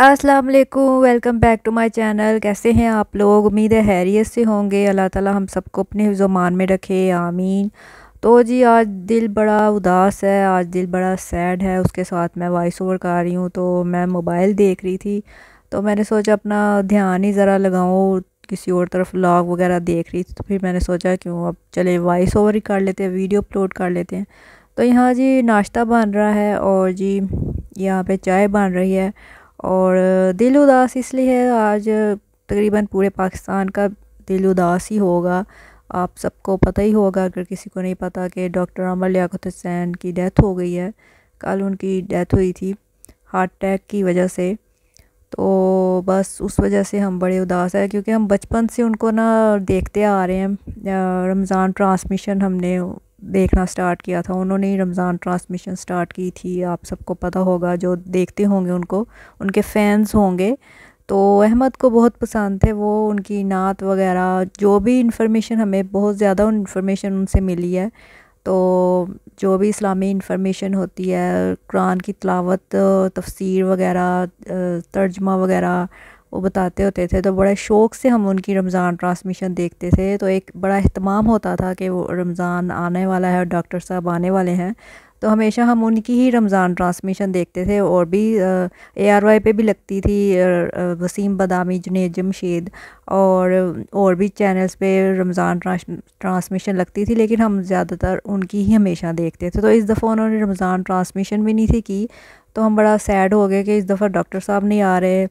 अस्सलाम वालेकुम welcome back to my channel कैसे हैं आप लोग उम्मीद है हैरियत से होंगे अल्लाह ताला हम सबको अपने जुमान में रखे आमीन तो जी आज दिल बड़ा उदास है आज दिल बड़ा सैड है उसके साथ मैं वॉइस ओवर कर रही हूँ तो मैं मोबाइल देख रही थी तो मैंने सोचा अपना ध्यान ही ज़रा लगाऊँ किसी और तरफ लॉग वगैरह देख रही थी तो फिर मैंने सोचा क्यों अब चले वॉइस ओवर ही कर लेते हैं वीडियो अपलोड कर लेते हैं तो यहाँ जी नाश्ता बन रहा है और जी यहाँ पर चाय बन रही है और दिल उदास इसलिए है आज तकरीबन पूरे पाकिस्तान का दिल उदास ही होगा आप सबको पता ही होगा अगर किसी को नहीं पता कि डॉक्टर अमर लियात हुसैन की डेथ हो गई है कल उनकी डेथ हुई थी हार्ट अटैक की वजह से तो बस उस वजह से हम बड़े उदास हैं क्योंकि हम बचपन से उनको ना देखते आ रहे हैं रमज़ान ट्रांसमिशन हमने देखना स्टार्ट किया था उन्होंने ही रमज़ान ट्रांसमिशन स्टार्ट की थी आप सबको पता होगा जो देखते होंगे उनको उनके फ़ैन्स होंगे तो अहमद को बहुत पसंद थे वो उनकी नात वगैरह जो भी इन्फॉर्मेशन हमें बहुत ज़्यादा इन्फॉर्मेशन उनसे मिली है तो जो भी इस्लामी इन्फॉर्मेशन होती है कुरान की तलावत तफसीर वगैरह तर्जमा वगैरह वो बताते होते थे तो बड़े शौक़ से हम उनकी रमज़ान ट्रांसमिशन देखते थे तो एक बड़ा अहतमाम होता था कि वो रमज़ान आने वाला है और डॉक्टर साहब आने वाले हैं तो हमेशा हम उनकी ही रमज़ान ट्रांसमिशन देखते थे और भी ए आर वाई पर भी लगती थी वसीम बदामी जुनेद जमशेद और और भी चैनल्स पे रमज़ान ट्रांसमिशन लगती थी लेकिन हम ज़्यादातर उनकी ही हमेशा देखते थे तो इस दफ़ा उन्होंने रमज़ान ट्रांसमिशन भी नहीं थी की तो हम बड़ा सैड हो गए कि इस दफ़ा डॉक्टर साहब नहीं आ रहे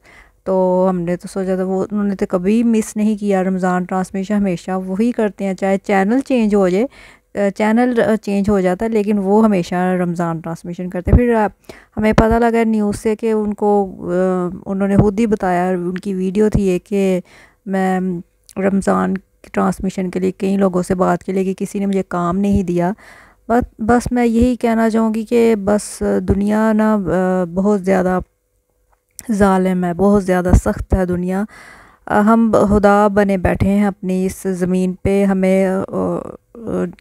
तो हमने तो सोचा था वो उन्होंने तो कभी मिस नहीं किया रमज़ान ट्रांसमिशन हमेशा वही करते हैं चाहे चैनल चेंज हो जाए चैनल चेंज हो जाता है लेकिन वो हमेशा रमज़ान ट्रांसमिशन करते फिर हमें पता लगा न्यूज़ से कि उनको उन्होंने खुद ही बताया उनकी वीडियो थी एक कि मैं रमज़ान ट्रांसमिशन के लिए कई लोगों से बात के लिए किसी ने मुझे काम नहीं दिया बस बस मैं यही कहना चाहूँगी कि बस दुनिया ना बहुत ज़्यादा ालिम है बहुत ज़्यादा सख्त है दुनिया हम खुदा बने बैठे हैं अपनी इस ज़मीन पे हमें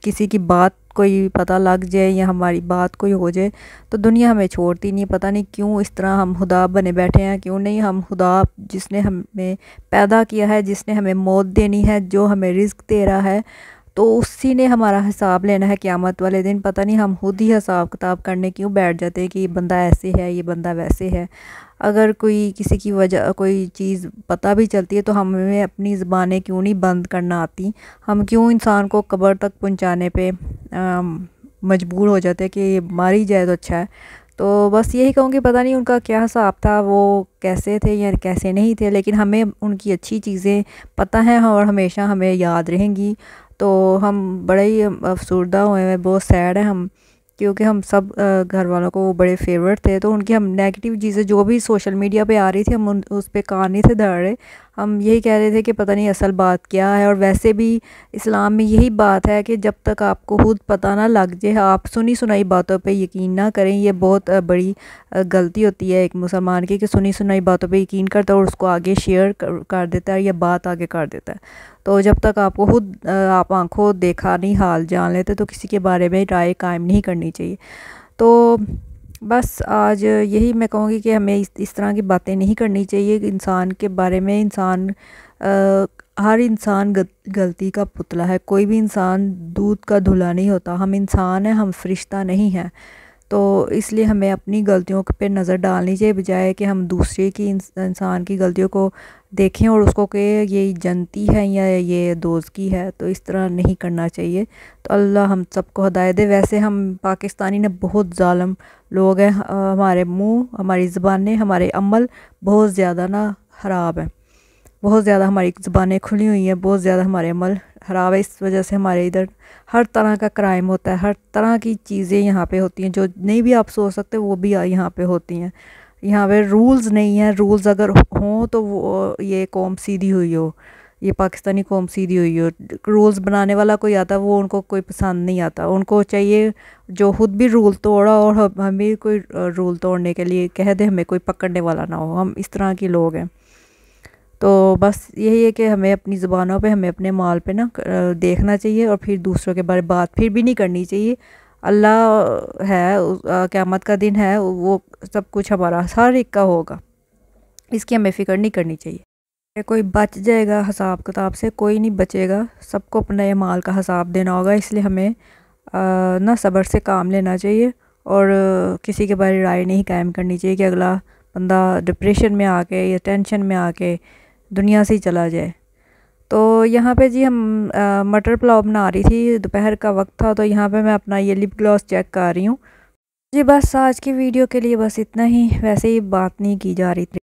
किसी की बात कोई पता लग जाए या हमारी बात कोई हो जाए तो दुनिया हमें छोड़ती नहीं पता नहीं क्यों इस तरह हम खुदा बने बैठे हैं क्यों नहीं हम खुदा जिसने हमें पैदा किया है जिसने हमें मौत देनी है जो हमें रिस्क दे रहा है तो उसी ने हमारा हिसाब लेना है क़्यामत वाले दिन पता नहीं हम खुद ही हिसाब किताब करने क्यों बैठ जाते हैं कि ये बंदा ऐसे है ये बंदा वैसे है अगर कोई किसी की वजह कोई चीज़ पता भी चलती है तो हमें अपनी ज़बानें क्यों नहीं बंद करना आती हम क्यों इंसान को कब्र तक पहुँचाने पर मजबूर हो जाते हैं कि ये मारी जाए तो अच्छा है तो बस यही कहूँगी पता नहीं उनका क्या हिसाब था वो कैसे थे या कैसे नहीं थे लेकिन हमें उनकी अच्छी चीज़ें पता हैं और हमेशा हमें याद रहेंगी तो हम बड़े ही अफसरदा हुए हैं बहुत सैड हैं हम क्योंकि हम सब घर वालों को वो बड़े फेवरेट थे तो उनकी हम नेगेटिव चीज़ें जो भी सोशल मीडिया पे आ रही थी हम उन उस पर कान नहीं थे धड़ रहे हम यही कह रहे थे कि पता नहीं असल बात क्या है और वैसे भी इस्लाम में यही बात है कि जब तक आपको खुद पता ना लग जाए आप सुनी सुनाई बातों पे यकीन ना करें ये बहुत बड़ी गलती होती है एक मुसलमान की कि सुनी सुनाई बातों पे यकीन करता है और उसको आगे शेयर कर देता है या बात आगे कर देता है तो जब तक आपको खुद आप आंखों देखा नहीं हाल जान लेते तो किसी के बारे में राय कायम नहीं करनी होनी चाहिए तो बस आज यही मैं कहूँगी कि हमें इस, इस तरह की बातें नहीं करनी चाहिए इंसान के बारे में इंसान आ, हर इंसान गलती का पुतला है कोई भी इंसान दूध का धुला नहीं होता हम इंसान हैं हम फरिश्ता नहीं हैं तो इसलिए हमें अपनी गलतियों पर नज़र डालनी चाहिए बजाय कि हम दूसरे की इंसान की गलतियों को देखें और उसको कि ये जनती है या ये की है तो इस तरह नहीं करना चाहिए तो अल्लाह हम सबको हदायत दे वैसे हम पाकिस्तानी ने बहुत ालम लोग हैं हमारे मुंह हमारी ज़बानें हमारे अमल बहुत ज़्यादा ना ख़राब हैं बहुत ज़्यादा हमारी ज़बानें खुली हुई हैं बहुत ज़्यादा हमारे अमल ख़राब है इस वजह से हमारे इधर हर तरह का क्राइम होता है हर तरह की चीज़ें यहाँ पे होती हैं जो नहीं भी आप सोच सकते वो भी यहाँ पे होती हैं यहाँ पे रूल्स नहीं हैं रूल्स अगर हों तो वो ये कौम सीधी हुई हो ये पाकिस्तानी कौम सीधी हुई हो रूल्स बनाने वाला कोई आता वो उनको कोई पसंद नहीं आता उनको चाहिए जो खुद भी रूल तोड़ा और हम भी कोई रूल तोड़ने के लिए कह दे हमें कोई पकड़ने वाला ना हो हम इस तरह के लोग हैं तो बस यही है कि हमें अपनी ज़ुबानों पे हमें अपने माल पे ना देखना चाहिए और फिर दूसरों के बारे बात फिर भी नहीं करनी चाहिए अल्लाह है क़्यामत का दिन है वो सब कुछ हमारा हर एक का होगा इसकी हमें फ़िक्र नहीं करनी चाहिए कोई बच जाएगा हिसाब किताब से कोई नहीं बचेगा सबको अपने माल का हिसाब देना होगा इसलिए हमें ना सब्र से काम लेना चाहिए और किसी के बारे राय नहीं कायम करनी चाहिए कि अगला बंदा डिप्रेशन में आके या टेंशन में आके दुनिया से ही चला जाए तो यहाँ पे जी हम मटर पुलाव बना रही थी दोपहर का वक्त था तो यहाँ पे मैं अपना ये लिप ग्लॉस चेक कर रही हूँ जी बस आज की वीडियो के लिए बस इतना ही वैसे ही बात नहीं की जा रही